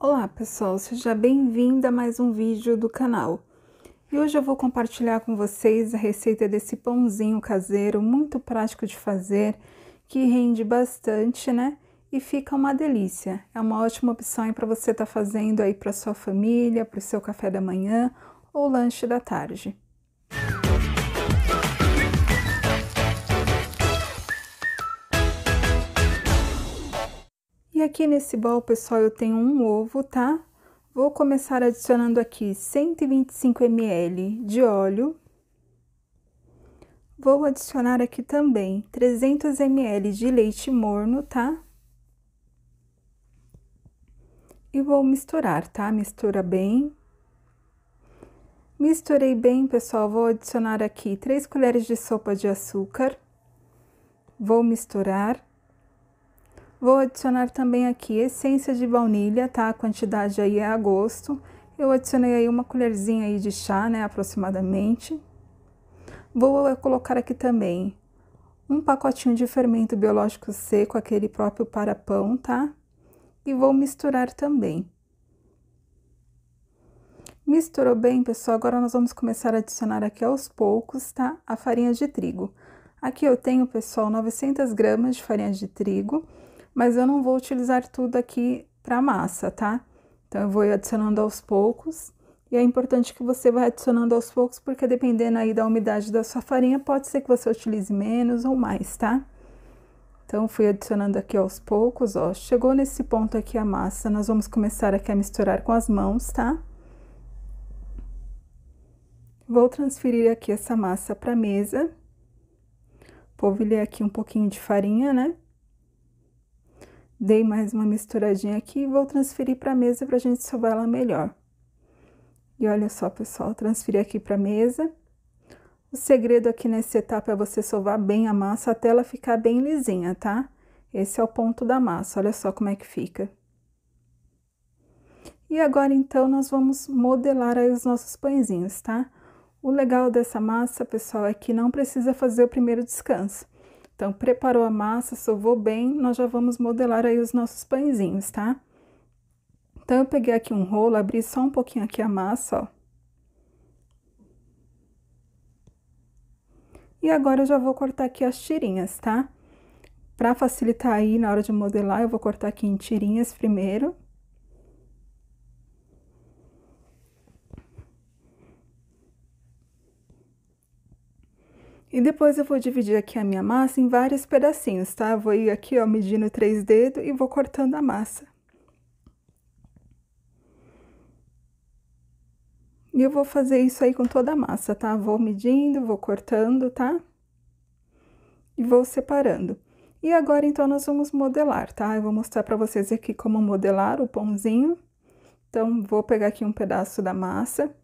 Olá pessoal, seja bem vindo a mais um vídeo do canal. E hoje eu vou compartilhar com vocês a receita desse pãozinho caseiro, muito prático de fazer, que rende bastante, né? E fica uma delícia. É uma ótima opção para você estar tá fazendo aí para sua família, para o seu café da manhã ou lanche da tarde. E aqui nesse bol, pessoal, eu tenho um ovo, tá? Vou começar adicionando aqui 125 ml de óleo. Vou adicionar aqui também 300 ml de leite morno, tá? E vou misturar, tá? Mistura bem. Misturei bem, pessoal. Vou adicionar aqui 3 colheres de sopa de açúcar. Vou misturar. Vou adicionar também aqui essência de baunilha, tá? A quantidade aí é a gosto. Eu adicionei aí uma colherzinha aí de chá, né, aproximadamente. Vou colocar aqui também um pacotinho de fermento biológico seco, aquele próprio para pão, tá? E vou misturar também. Misturou bem, pessoal? Agora nós vamos começar a adicionar aqui aos poucos, tá? A farinha de trigo. Aqui eu tenho, pessoal, 900 gramas de farinha de trigo mas eu não vou utilizar tudo aqui para massa, tá? Então eu vou adicionando aos poucos. E é importante que você vá adicionando aos poucos, porque dependendo aí da umidade da sua farinha, pode ser que você utilize menos ou mais, tá? Então, fui adicionando aqui aos poucos, ó. Chegou nesse ponto aqui a massa, nós vamos começar aqui a misturar com as mãos, tá? Vou transferir aqui essa massa para a mesa. Polvilhei aqui um pouquinho de farinha, né? Dei mais uma misturadinha aqui e vou transferir para a mesa para a gente sovar ela melhor. E olha só, pessoal, transferi aqui para a mesa. O segredo aqui nessa etapa é você sovar bem a massa até ela ficar bem lisinha, tá? Esse é o ponto da massa, olha só como é que fica. E agora, então, nós vamos modelar aí os nossos pãezinhos, tá? O legal dessa massa, pessoal, é que não precisa fazer o primeiro descanso. Então, preparou a massa, sovou bem, nós já vamos modelar aí os nossos pãezinhos, tá? Então, eu peguei aqui um rolo, abri só um pouquinho aqui a massa, ó. E agora eu já vou cortar aqui as tirinhas, tá? Para facilitar aí na hora de modelar, eu vou cortar aqui em tirinhas primeiro. E depois eu vou dividir aqui a minha massa em vários pedacinhos, tá? Vou ir aqui, ó, medindo três dedos e vou cortando a massa. E eu vou fazer isso aí com toda a massa, tá? Vou medindo, vou cortando, tá? E vou separando. E agora, então, nós vamos modelar, tá? Eu vou mostrar pra vocês aqui como modelar o pãozinho. Então, vou pegar aqui um pedaço da massa.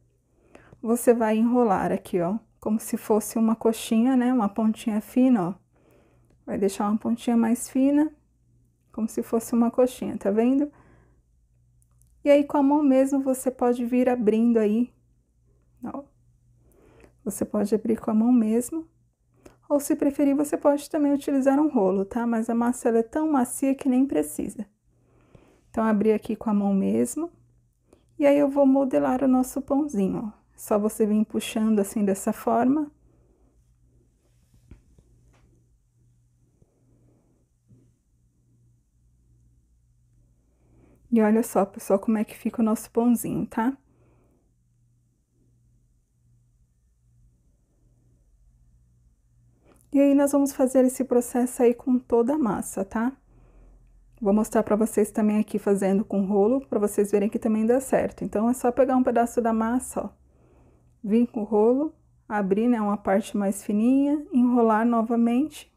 Você vai enrolar aqui, ó como se fosse uma coxinha, né? Uma pontinha fina, ó. Vai deixar uma pontinha mais fina, como se fosse uma coxinha, tá vendo? E aí, com a mão mesmo, você pode vir abrindo aí, ó. Você pode abrir com a mão mesmo. Ou, se preferir, você pode também utilizar um rolo, tá? Mas a massa, é tão macia que nem precisa. Então, abrir aqui com a mão mesmo. E aí, eu vou modelar o nosso pãozinho, ó. Só você vem puxando assim dessa forma. E olha só, pessoal, como é que fica o nosso pãozinho, tá? E aí, nós vamos fazer esse processo aí com toda a massa, tá? Vou mostrar pra vocês também aqui fazendo com rolo, pra vocês verem que também dá certo. Então, é só pegar um pedaço da massa, ó vir com o rolo, abrir né, uma parte mais fininha, enrolar novamente.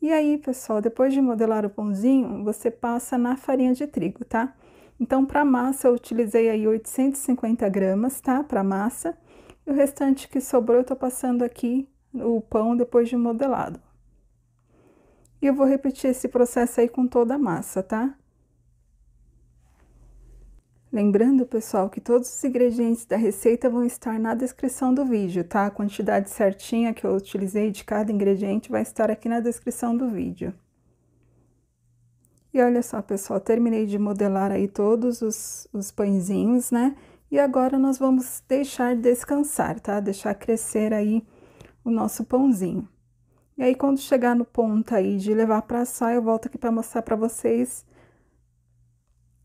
E aí, pessoal, depois de modelar o pãozinho, você passa na farinha de trigo, tá? Então, para massa, eu utilizei aí 850 gramas, tá? Para massa. E o restante que sobrou, eu tô passando aqui o pão depois de modelado. E eu vou repetir esse processo aí com toda a massa, tá? Lembrando, pessoal, que todos os ingredientes da receita vão estar na descrição do vídeo, tá? A quantidade certinha que eu utilizei de cada ingrediente vai estar aqui na descrição do vídeo. E olha só, pessoal, terminei de modelar aí todos os, os pãezinhos, né? E agora nós vamos deixar descansar, tá? Deixar crescer aí o nosso pãozinho. E aí, quando chegar no ponto aí de levar para assar, eu volto aqui para mostrar para vocês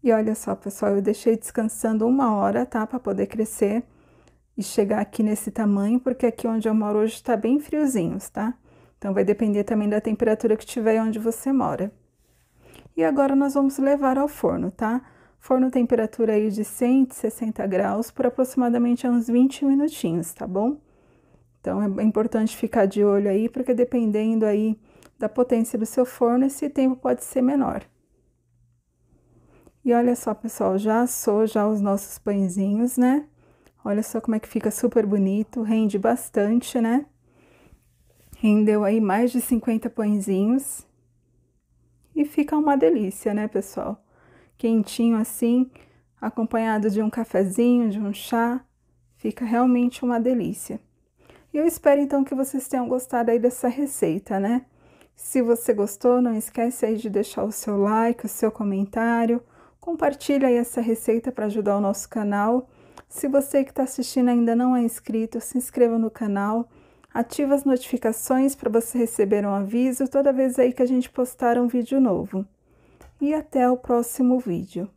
e olha só, pessoal, eu deixei descansando uma hora, tá? Para poder crescer e chegar aqui nesse tamanho, porque aqui onde eu moro hoje está bem friozinhos, tá? Então vai depender também da temperatura que tiver onde você mora. E agora nós vamos levar ao forno, tá? Forno temperatura aí de 160 graus por aproximadamente uns 20 minutinhos, tá bom? Então é importante ficar de olho aí, porque dependendo aí da potência do seu forno, esse tempo pode ser menor. E olha só, pessoal, já assou já os nossos pãezinhos, né? Olha só como é que fica super bonito, rende bastante, né? Rendeu aí mais de 50 pãezinhos. E fica uma delícia, né, pessoal? Quentinho assim, acompanhado de um cafezinho, de um chá, fica realmente uma delícia. E eu espero então que vocês tenham gostado aí dessa receita, né? Se você gostou, não esquece aí de deixar o seu like, o seu comentário Compartilha aí essa receita para ajudar o nosso canal. Se você que está assistindo ainda não é inscrito, se inscreva no canal. Ative as notificações para você receber um aviso toda vez aí que a gente postar um vídeo novo. E até o próximo vídeo.